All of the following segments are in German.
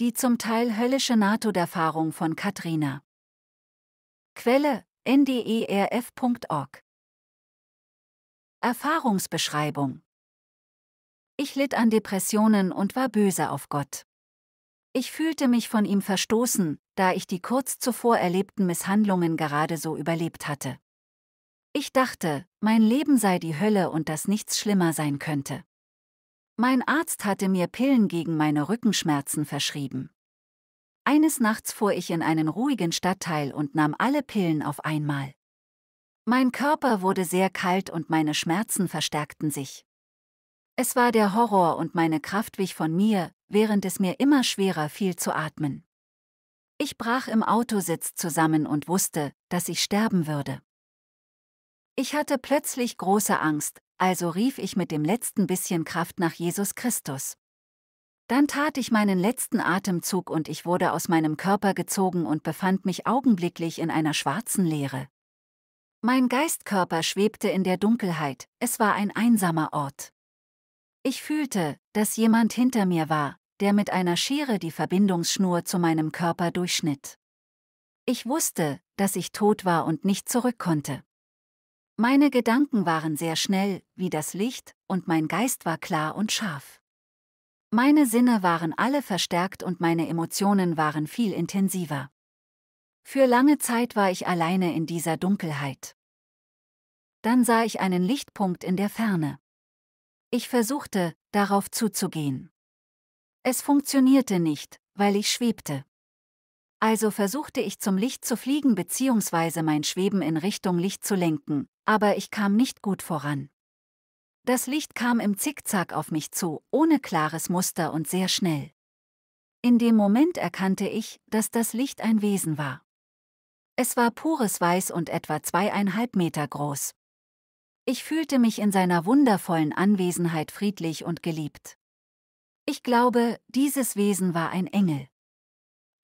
Die zum Teil höllische NATO-Erfahrung von Katrina. Quelle nderf.org Erfahrungsbeschreibung Ich litt an Depressionen und war böse auf Gott. Ich fühlte mich von ihm verstoßen, da ich die kurz zuvor erlebten Misshandlungen gerade so überlebt hatte. Ich dachte, mein Leben sei die Hölle und dass nichts schlimmer sein könnte. Mein Arzt hatte mir Pillen gegen meine Rückenschmerzen verschrieben. Eines Nachts fuhr ich in einen ruhigen Stadtteil und nahm alle Pillen auf einmal. Mein Körper wurde sehr kalt und meine Schmerzen verstärkten sich. Es war der Horror und meine Kraft wich von mir, während es mir immer schwerer fiel zu atmen. Ich brach im Autositz zusammen und wusste, dass ich sterben würde. Ich hatte plötzlich große Angst, also rief ich mit dem letzten bisschen Kraft nach Jesus Christus. Dann tat ich meinen letzten Atemzug und ich wurde aus meinem Körper gezogen und befand mich augenblicklich in einer schwarzen Leere. Mein Geistkörper schwebte in der Dunkelheit, es war ein einsamer Ort. Ich fühlte, dass jemand hinter mir war, der mit einer Schere die Verbindungsschnur zu meinem Körper durchschnitt. Ich wusste, dass ich tot war und nicht zurück konnte. Meine Gedanken waren sehr schnell, wie das Licht, und mein Geist war klar und scharf. Meine Sinne waren alle verstärkt und meine Emotionen waren viel intensiver. Für lange Zeit war ich alleine in dieser Dunkelheit. Dann sah ich einen Lichtpunkt in der Ferne. Ich versuchte, darauf zuzugehen. Es funktionierte nicht, weil ich schwebte. Also versuchte ich zum Licht zu fliegen bzw. mein Schweben in Richtung Licht zu lenken, aber ich kam nicht gut voran. Das Licht kam im Zickzack auf mich zu, ohne klares Muster und sehr schnell. In dem Moment erkannte ich, dass das Licht ein Wesen war. Es war pures Weiß und etwa zweieinhalb Meter groß. Ich fühlte mich in seiner wundervollen Anwesenheit friedlich und geliebt. Ich glaube, dieses Wesen war ein Engel.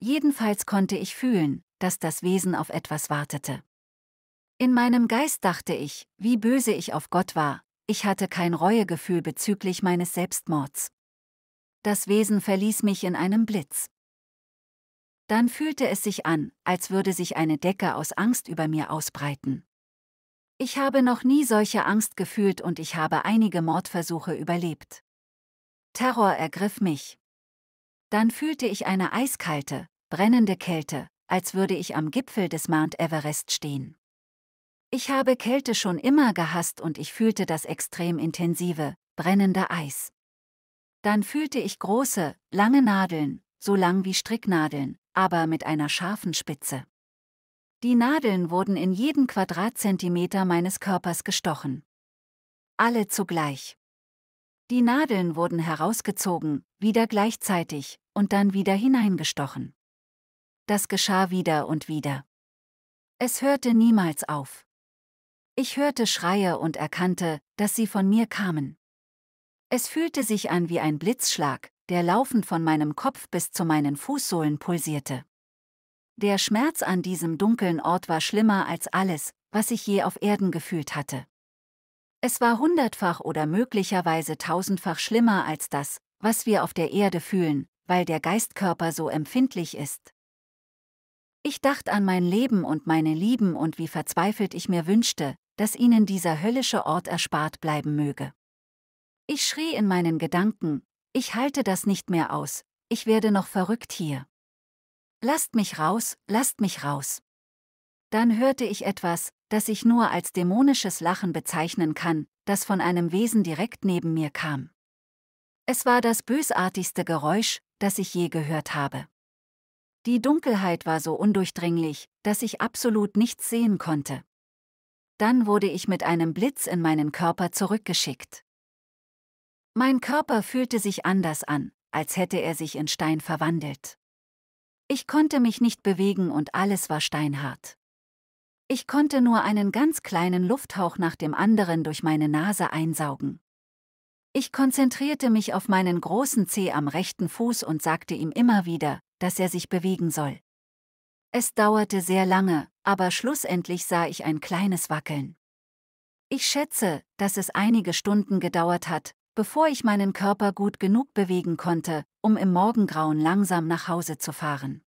Jedenfalls konnte ich fühlen, dass das Wesen auf etwas wartete. In meinem Geist dachte ich, wie böse ich auf Gott war, ich hatte kein Reuegefühl bezüglich meines Selbstmords. Das Wesen verließ mich in einem Blitz. Dann fühlte es sich an, als würde sich eine Decke aus Angst über mir ausbreiten. Ich habe noch nie solche Angst gefühlt und ich habe einige Mordversuche überlebt. Terror ergriff mich. Dann fühlte ich eine eiskalte, brennende Kälte, als würde ich am Gipfel des Mount Everest stehen. Ich habe Kälte schon immer gehasst und ich fühlte das extrem intensive, brennende Eis. Dann fühlte ich große, lange Nadeln, so lang wie Stricknadeln, aber mit einer scharfen Spitze. Die Nadeln wurden in jeden Quadratzentimeter meines Körpers gestochen. Alle zugleich. Die Nadeln wurden herausgezogen, wieder gleichzeitig, und dann wieder hineingestochen. Das geschah wieder und wieder. Es hörte niemals auf. Ich hörte Schreie und erkannte, dass sie von mir kamen. Es fühlte sich an wie ein Blitzschlag, der laufend von meinem Kopf bis zu meinen Fußsohlen pulsierte. Der Schmerz an diesem dunklen Ort war schlimmer als alles, was ich je auf Erden gefühlt hatte. Es war hundertfach oder möglicherweise tausendfach schlimmer als das, was wir auf der Erde fühlen, weil der Geistkörper so empfindlich ist. Ich dachte an mein Leben und meine Lieben und wie verzweifelt ich mir wünschte, dass ihnen dieser höllische Ort erspart bleiben möge. Ich schrie in meinen Gedanken, ich halte das nicht mehr aus, ich werde noch verrückt hier. Lasst mich raus, lasst mich raus. Dann hörte ich etwas, das ich nur als dämonisches Lachen bezeichnen kann, das von einem Wesen direkt neben mir kam. Es war das bösartigste Geräusch, das ich je gehört habe. Die Dunkelheit war so undurchdringlich, dass ich absolut nichts sehen konnte dann wurde ich mit einem Blitz in meinen Körper zurückgeschickt. Mein Körper fühlte sich anders an, als hätte er sich in Stein verwandelt. Ich konnte mich nicht bewegen und alles war steinhart. Ich konnte nur einen ganz kleinen Lufthauch nach dem anderen durch meine Nase einsaugen. Ich konzentrierte mich auf meinen großen Zeh am rechten Fuß und sagte ihm immer wieder, dass er sich bewegen soll. Es dauerte sehr lange, aber schlussendlich sah ich ein kleines Wackeln. Ich schätze, dass es einige Stunden gedauert hat, bevor ich meinen Körper gut genug bewegen konnte, um im Morgengrauen langsam nach Hause zu fahren.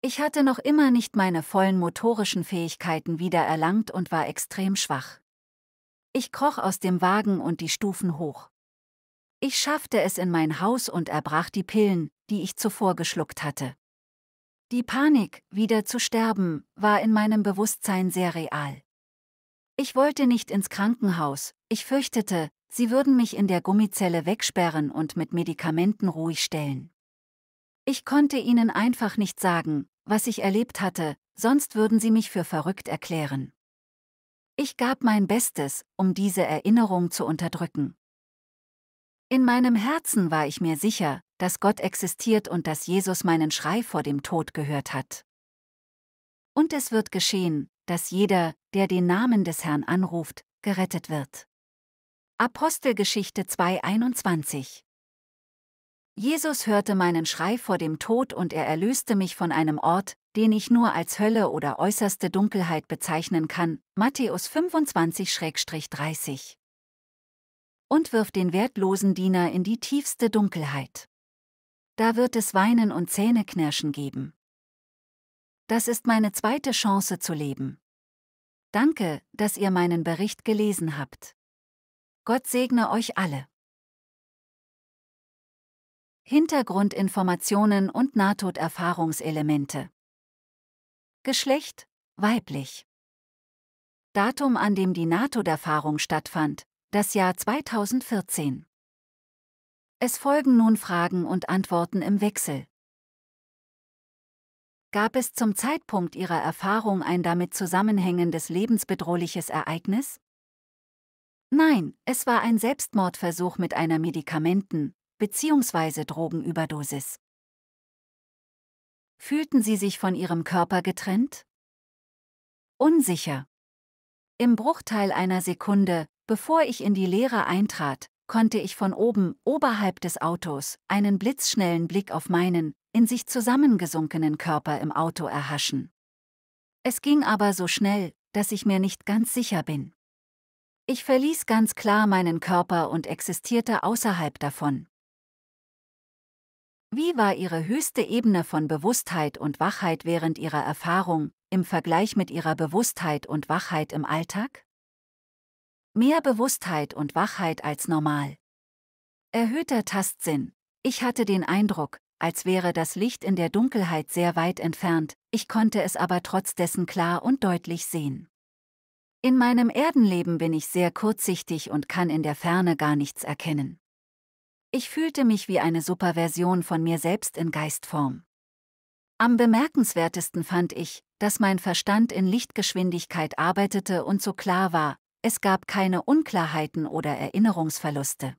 Ich hatte noch immer nicht meine vollen motorischen Fähigkeiten wieder erlangt und war extrem schwach. Ich kroch aus dem Wagen und die Stufen hoch. Ich schaffte es in mein Haus und erbrach die Pillen, die ich zuvor geschluckt hatte. Die Panik, wieder zu sterben, war in meinem Bewusstsein sehr real. Ich wollte nicht ins Krankenhaus, ich fürchtete, sie würden mich in der Gummizelle wegsperren und mit Medikamenten ruhig stellen. Ich konnte ihnen einfach nicht sagen, was ich erlebt hatte, sonst würden sie mich für verrückt erklären. Ich gab mein Bestes, um diese Erinnerung zu unterdrücken. In meinem Herzen war ich mir sicher, dass Gott existiert und dass Jesus meinen Schrei vor dem Tod gehört hat. Und es wird geschehen, dass jeder, der den Namen des Herrn anruft, gerettet wird. Apostelgeschichte 2.21 Jesus hörte meinen Schrei vor dem Tod und er erlöste mich von einem Ort, den ich nur als Hölle oder äußerste Dunkelheit bezeichnen kann. Matthäus 25-30 und wirft den wertlosen Diener in die tiefste Dunkelheit. Da wird es Weinen und Zähneknirschen geben. Das ist meine zweite Chance zu leben. Danke, dass ihr meinen Bericht gelesen habt. Gott segne euch alle. Hintergrundinformationen und Nahtoderfahrungselemente. Geschlecht, weiblich. Datum, an dem die Nahtoderfahrung stattfand, das Jahr 2014. Es folgen nun Fragen und Antworten im Wechsel. Gab es zum Zeitpunkt Ihrer Erfahrung ein damit zusammenhängendes lebensbedrohliches Ereignis? Nein, es war ein Selbstmordversuch mit einer Medikamenten- bzw. Drogenüberdosis. Fühlten Sie sich von Ihrem Körper getrennt? Unsicher. Im Bruchteil einer Sekunde Bevor ich in die Lehre eintrat, konnte ich von oben, oberhalb des Autos, einen blitzschnellen Blick auf meinen, in sich zusammengesunkenen Körper im Auto erhaschen. Es ging aber so schnell, dass ich mir nicht ganz sicher bin. Ich verließ ganz klar meinen Körper und existierte außerhalb davon. Wie war Ihre höchste Ebene von Bewusstheit und Wachheit während Ihrer Erfahrung im Vergleich mit Ihrer Bewusstheit und Wachheit im Alltag? Mehr Bewusstheit und Wachheit als normal. Erhöhter Tastsinn. Ich hatte den Eindruck, als wäre das Licht in der Dunkelheit sehr weit entfernt, ich konnte es aber trotz dessen klar und deutlich sehen. In meinem Erdenleben bin ich sehr kurzsichtig und kann in der Ferne gar nichts erkennen. Ich fühlte mich wie eine Superversion von mir selbst in Geistform. Am bemerkenswertesten fand ich, dass mein Verstand in Lichtgeschwindigkeit arbeitete und so klar war, es gab keine Unklarheiten oder Erinnerungsverluste.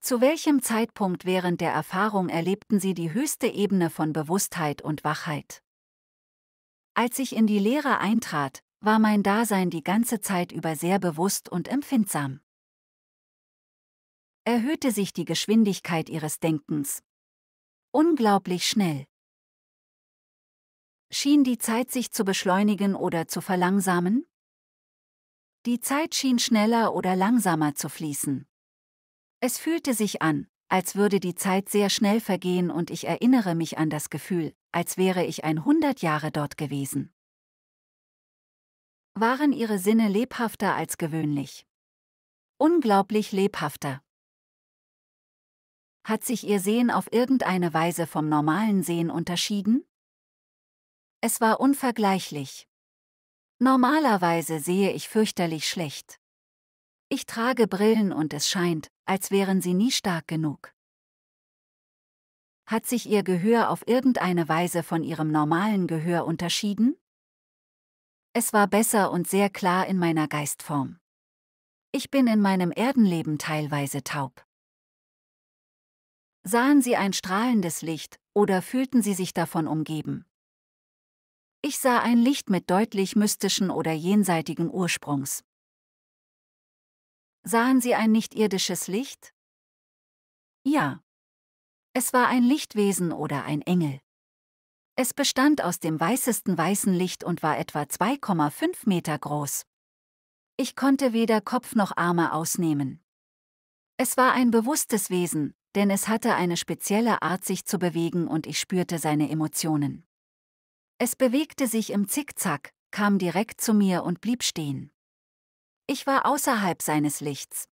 Zu welchem Zeitpunkt während der Erfahrung erlebten Sie die höchste Ebene von Bewusstheit und Wachheit? Als ich in die Lehre eintrat, war mein Dasein die ganze Zeit über sehr bewusst und empfindsam. Erhöhte sich die Geschwindigkeit Ihres Denkens. Unglaublich schnell. Schien die Zeit sich zu beschleunigen oder zu verlangsamen? Die Zeit schien schneller oder langsamer zu fließen. Es fühlte sich an, als würde die Zeit sehr schnell vergehen und ich erinnere mich an das Gefühl, als wäre ich ein hundert Jahre dort gewesen. Waren ihre Sinne lebhafter als gewöhnlich? Unglaublich lebhafter. Hat sich ihr Sehen auf irgendeine Weise vom normalen Sehen unterschieden? Es war unvergleichlich. Normalerweise sehe ich fürchterlich schlecht. Ich trage Brillen und es scheint, als wären sie nie stark genug. Hat sich ihr Gehör auf irgendeine Weise von ihrem normalen Gehör unterschieden? Es war besser und sehr klar in meiner Geistform. Ich bin in meinem Erdenleben teilweise taub. Sahen Sie ein strahlendes Licht, oder fühlten Sie sich davon umgeben? Ich sah ein Licht mit deutlich mystischen oder jenseitigen Ursprungs. Sahen Sie ein nichtirdisches Licht? Ja. Es war ein Lichtwesen oder ein Engel. Es bestand aus dem weißesten weißen Licht und war etwa 2,5 Meter groß. Ich konnte weder Kopf noch Arme ausnehmen. Es war ein bewusstes Wesen, denn es hatte eine spezielle Art, sich zu bewegen und ich spürte seine Emotionen. Es bewegte sich im Zickzack, kam direkt zu mir und blieb stehen. Ich war außerhalb seines Lichts.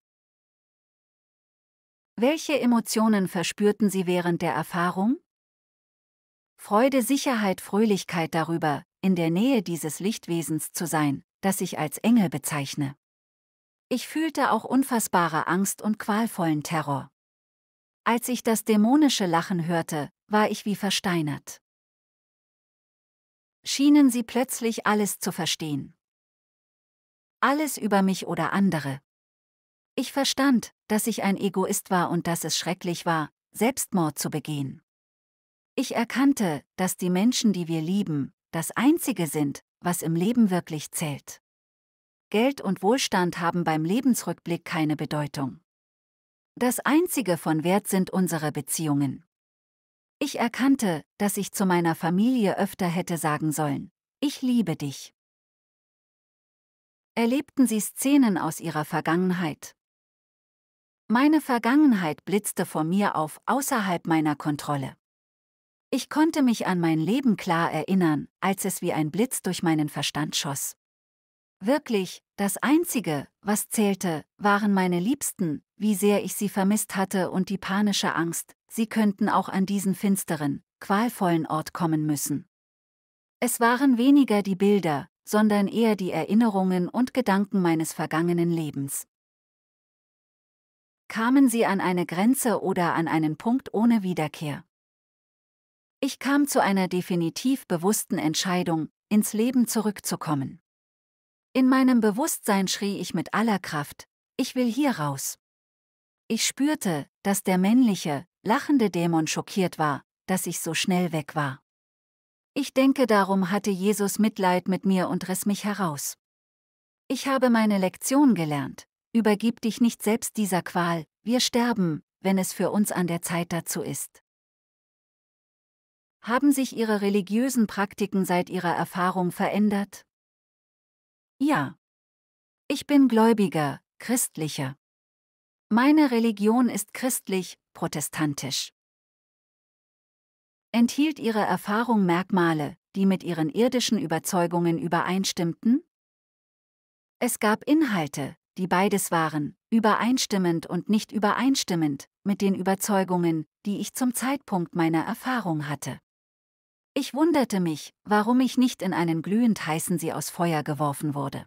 Welche Emotionen verspürten Sie während der Erfahrung? Freude, Sicherheit, Fröhlichkeit darüber, in der Nähe dieses Lichtwesens zu sein, das ich als Engel bezeichne. Ich fühlte auch unfassbare Angst und qualvollen Terror. Als ich das dämonische Lachen hörte, war ich wie versteinert schienen sie plötzlich alles zu verstehen. Alles über mich oder andere. Ich verstand, dass ich ein Egoist war und dass es schrecklich war, Selbstmord zu begehen. Ich erkannte, dass die Menschen, die wir lieben, das Einzige sind, was im Leben wirklich zählt. Geld und Wohlstand haben beim Lebensrückblick keine Bedeutung. Das Einzige von Wert sind unsere Beziehungen. Ich erkannte, dass ich zu meiner Familie öfter hätte sagen sollen, ich liebe dich. Erlebten sie Szenen aus ihrer Vergangenheit. Meine Vergangenheit blitzte vor mir auf außerhalb meiner Kontrolle. Ich konnte mich an mein Leben klar erinnern, als es wie ein Blitz durch meinen Verstand schoss. Wirklich, das Einzige, was zählte, waren meine Liebsten, wie sehr ich sie vermisst hatte und die panische Angst, sie könnten auch an diesen finsteren, qualvollen Ort kommen müssen. Es waren weniger die Bilder, sondern eher die Erinnerungen und Gedanken meines vergangenen Lebens. Kamen sie an eine Grenze oder an einen Punkt ohne Wiederkehr? Ich kam zu einer definitiv bewussten Entscheidung, ins Leben zurückzukommen. In meinem Bewusstsein schrie ich mit aller Kraft, ich will hier raus. Ich spürte, dass der männliche, lachende Dämon schockiert war, dass ich so schnell weg war. Ich denke darum hatte Jesus Mitleid mit mir und riss mich heraus. Ich habe meine Lektion gelernt, übergib dich nicht selbst dieser Qual, wir sterben, wenn es für uns an der Zeit dazu ist. Haben sich Ihre religiösen Praktiken seit Ihrer Erfahrung verändert? Ja. Ich bin gläubiger, christlicher. Meine Religion ist christlich, protestantisch. Enthielt Ihre Erfahrung Merkmale, die mit Ihren irdischen Überzeugungen übereinstimmten? Es gab Inhalte, die beides waren, übereinstimmend und nicht übereinstimmend, mit den Überzeugungen, die ich zum Zeitpunkt meiner Erfahrung hatte. Ich wunderte mich, warum ich nicht in einen glühend heißen See aus Feuer geworfen wurde.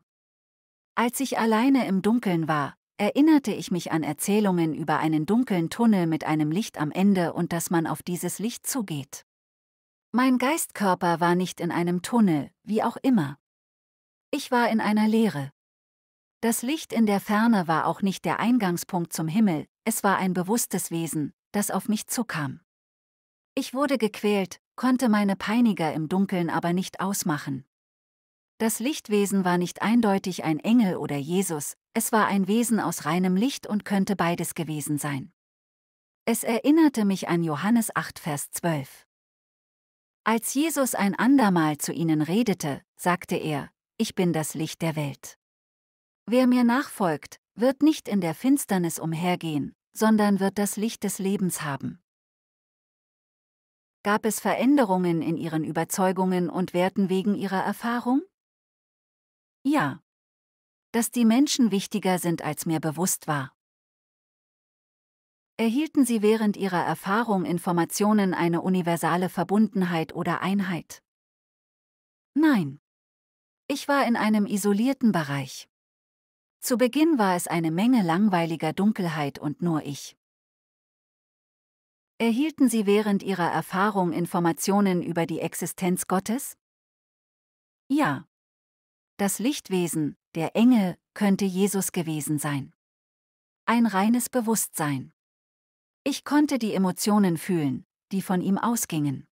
Als ich alleine im Dunkeln war, erinnerte ich mich an Erzählungen über einen dunklen Tunnel mit einem Licht am Ende und dass man auf dieses Licht zugeht. Mein Geistkörper war nicht in einem Tunnel, wie auch immer. Ich war in einer Leere. Das Licht in der Ferne war auch nicht der Eingangspunkt zum Himmel, es war ein bewusstes Wesen, das auf mich zukam. Ich wurde gequält, konnte meine Peiniger im Dunkeln aber nicht ausmachen. Das Lichtwesen war nicht eindeutig ein Engel oder Jesus, es war ein Wesen aus reinem Licht und könnte beides gewesen sein. Es erinnerte mich an Johannes 8, Vers 12. Als Jesus ein andermal zu ihnen redete, sagte er, Ich bin das Licht der Welt. Wer mir nachfolgt, wird nicht in der Finsternis umhergehen, sondern wird das Licht des Lebens haben. Gab es Veränderungen in ihren Überzeugungen und Werten wegen ihrer Erfahrung? Ja. Dass die Menschen wichtiger sind, als mir bewusst war. Erhielten sie während ihrer Erfahrung Informationen eine universale Verbundenheit oder Einheit? Nein. Ich war in einem isolierten Bereich. Zu Beginn war es eine Menge langweiliger Dunkelheit und nur ich. Erhielten Sie während Ihrer Erfahrung Informationen über die Existenz Gottes? Ja. Das Lichtwesen, der Engel, könnte Jesus gewesen sein. Ein reines Bewusstsein. Ich konnte die Emotionen fühlen, die von ihm ausgingen.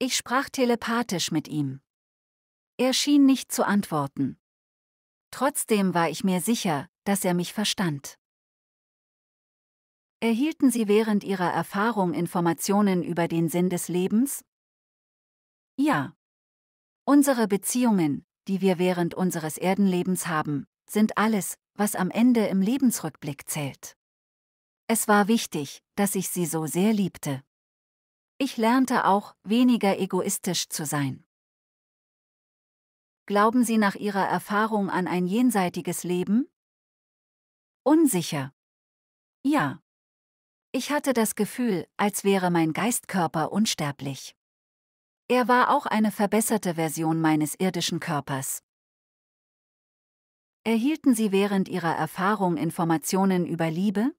Ich sprach telepathisch mit ihm. Er schien nicht zu antworten. Trotzdem war ich mir sicher, dass er mich verstand. Erhielten Sie während Ihrer Erfahrung Informationen über den Sinn des Lebens? Ja. Unsere Beziehungen, die wir während unseres Erdenlebens haben, sind alles, was am Ende im Lebensrückblick zählt. Es war wichtig, dass ich sie so sehr liebte. Ich lernte auch, weniger egoistisch zu sein. Glauben Sie nach Ihrer Erfahrung an ein jenseitiges Leben? Unsicher. Ja. Ich hatte das Gefühl, als wäre mein Geistkörper unsterblich. Er war auch eine verbesserte Version meines irdischen Körpers. Erhielten Sie während Ihrer Erfahrung Informationen über Liebe?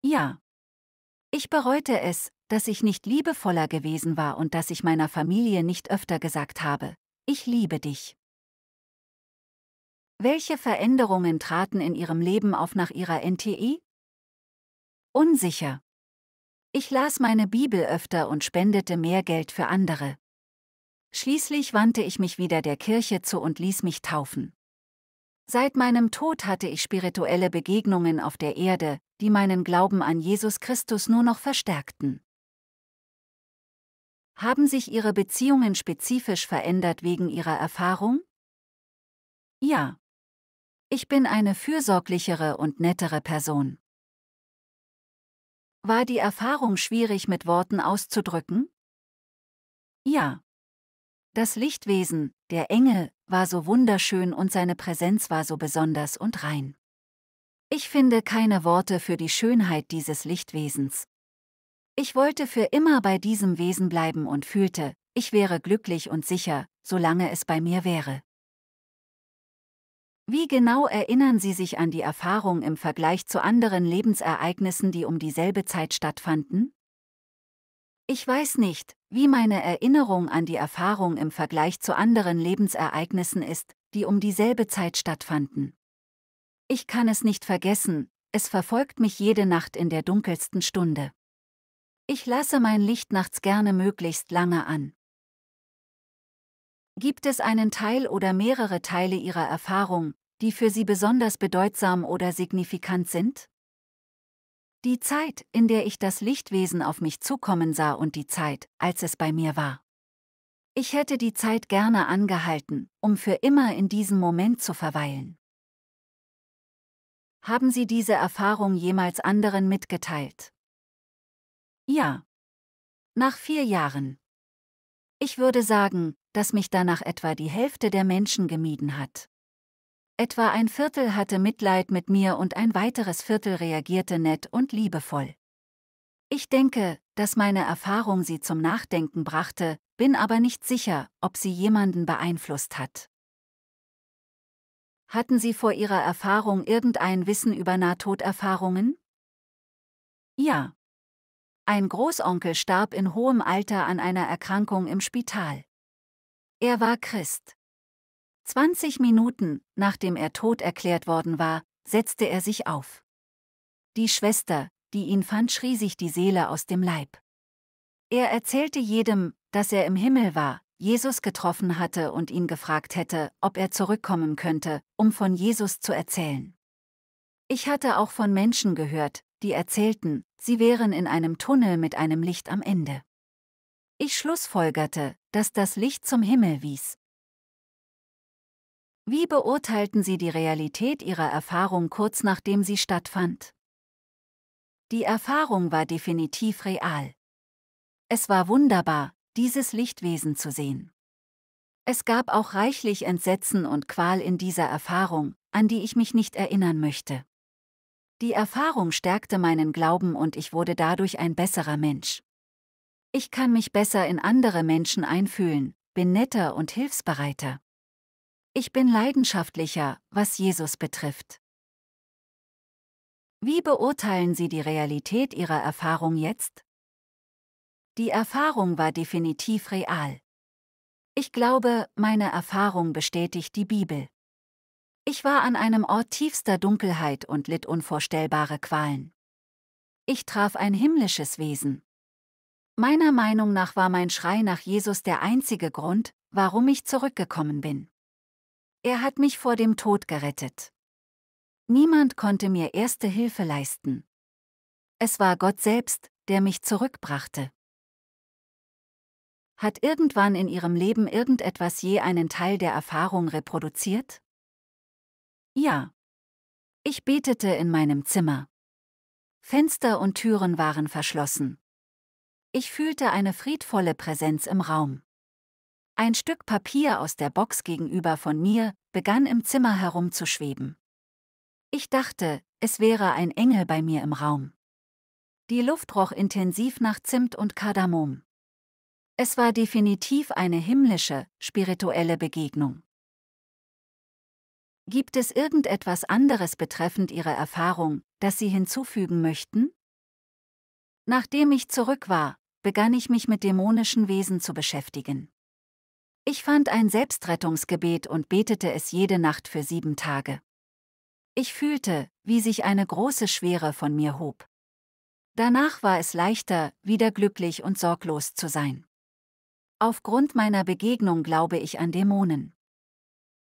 Ja. Ich bereute es, dass ich nicht liebevoller gewesen war und dass ich meiner Familie nicht öfter gesagt habe, ich liebe dich. Welche Veränderungen traten in Ihrem Leben auf nach Ihrer NTI? E? Unsicher. Ich las meine Bibel öfter und spendete mehr Geld für andere. Schließlich wandte ich mich wieder der Kirche zu und ließ mich taufen. Seit meinem Tod hatte ich spirituelle Begegnungen auf der Erde, die meinen Glauben an Jesus Christus nur noch verstärkten. Haben sich Ihre Beziehungen spezifisch verändert wegen Ihrer Erfahrung? Ja. Ich bin eine fürsorglichere und nettere Person. War die Erfahrung schwierig mit Worten auszudrücken? Ja. Das Lichtwesen, der Engel, war so wunderschön und seine Präsenz war so besonders und rein. Ich finde keine Worte für die Schönheit dieses Lichtwesens. Ich wollte für immer bei diesem Wesen bleiben und fühlte, ich wäre glücklich und sicher, solange es bei mir wäre. Wie genau erinnern Sie sich an die Erfahrung im Vergleich zu anderen Lebensereignissen, die um dieselbe Zeit stattfanden? Ich weiß nicht, wie meine Erinnerung an die Erfahrung im Vergleich zu anderen Lebensereignissen ist, die um dieselbe Zeit stattfanden. Ich kann es nicht vergessen, es verfolgt mich jede Nacht in der dunkelsten Stunde. Ich lasse mein Licht nachts gerne möglichst lange an. Gibt es einen Teil oder mehrere Teile Ihrer Erfahrung, die für Sie besonders bedeutsam oder signifikant sind? Die Zeit, in der ich das Lichtwesen auf mich zukommen sah und die Zeit, als es bei mir war. Ich hätte die Zeit gerne angehalten, um für immer in diesem Moment zu verweilen. Haben Sie diese Erfahrung jemals anderen mitgeteilt? Ja. Nach vier Jahren. Ich würde sagen, dass mich danach etwa die Hälfte der Menschen gemieden hat. Etwa ein Viertel hatte Mitleid mit mir und ein weiteres Viertel reagierte nett und liebevoll. Ich denke, dass meine Erfahrung sie zum Nachdenken brachte, bin aber nicht sicher, ob sie jemanden beeinflusst hat. Hatten Sie vor Ihrer Erfahrung irgendein Wissen über Nahtoderfahrungen? Ja. Ein Großonkel starb in hohem Alter an einer Erkrankung im Spital. Er war Christ. 20 Minuten, nachdem er tot erklärt worden war, setzte er sich auf. Die Schwester, die ihn fand, schrie sich die Seele aus dem Leib. Er erzählte jedem, dass er im Himmel war, Jesus getroffen hatte und ihn gefragt hätte, ob er zurückkommen könnte, um von Jesus zu erzählen. Ich hatte auch von Menschen gehört, die erzählten, sie wären in einem Tunnel mit einem Licht am Ende. Ich schlussfolgerte, dass das Licht zum Himmel wies. Wie beurteilten Sie die Realität Ihrer Erfahrung kurz nachdem sie stattfand? Die Erfahrung war definitiv real. Es war wunderbar, dieses Lichtwesen zu sehen. Es gab auch reichlich Entsetzen und Qual in dieser Erfahrung, an die ich mich nicht erinnern möchte. Die Erfahrung stärkte meinen Glauben und ich wurde dadurch ein besserer Mensch. Ich kann mich besser in andere Menschen einfühlen, bin netter und hilfsbereiter. Ich bin leidenschaftlicher, was Jesus betrifft. Wie beurteilen Sie die Realität Ihrer Erfahrung jetzt? Die Erfahrung war definitiv real. Ich glaube, meine Erfahrung bestätigt die Bibel. Ich war an einem Ort tiefster Dunkelheit und litt unvorstellbare Qualen. Ich traf ein himmlisches Wesen. Meiner Meinung nach war mein Schrei nach Jesus der einzige Grund, warum ich zurückgekommen bin. Er hat mich vor dem Tod gerettet. Niemand konnte mir erste Hilfe leisten. Es war Gott selbst, der mich zurückbrachte. Hat irgendwann in Ihrem Leben irgendetwas je einen Teil der Erfahrung reproduziert? Ja. Ich betete in meinem Zimmer. Fenster und Türen waren verschlossen. Ich fühlte eine friedvolle Präsenz im Raum. Ein Stück Papier aus der Box gegenüber von mir begann im Zimmer herumzuschweben. Ich dachte, es wäre ein Engel bei mir im Raum. Die Luft roch intensiv nach Zimt und Kardamom. Es war definitiv eine himmlische, spirituelle Begegnung. Gibt es irgendetwas anderes betreffend Ihre Erfahrung, das Sie hinzufügen möchten? Nachdem ich zurück war, begann ich mich mit dämonischen Wesen zu beschäftigen. Ich fand ein Selbstrettungsgebet und betete es jede Nacht für sieben Tage. Ich fühlte, wie sich eine große Schwere von mir hob. Danach war es leichter, wieder glücklich und sorglos zu sein. Aufgrund meiner Begegnung glaube ich an Dämonen.